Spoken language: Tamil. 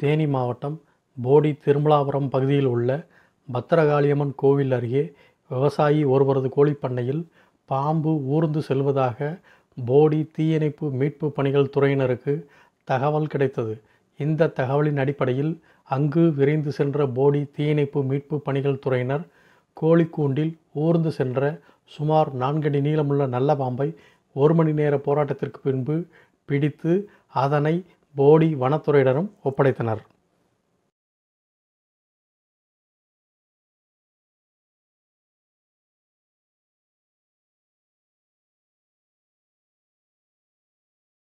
தேனி மாவட்டம் போடி திருமலாபுரம் பகுதியில் உள்ள பத்திரகாளியம்மன் கோவில் அருகே விவசாயி ஒருவரது கோழிப்பண்ணையில் பாம்பு ஊர்ந்து செல்வதாக போடி தீயணைப்பு மீட்பு பணிகள் துறையினருக்கு தகவல் கிடைத்தது இந்த தகவலின் அடிப்படையில் அங்கு விரைந்து சென்ற போடி தீயணைப்பு மீட்பு பணிகள் துறையினர் கோழிக்கூண்டில் ஊர்ந்து சென்ற சுமார் நான்கடி நீளமுள்ள நல்ல பாம்பை ஒரு மணி நேர போராட்டத்திற்கு பின்பு பிடித்து அதனை போடி வனத்துறையினரும் ஒப்படைத்தனர்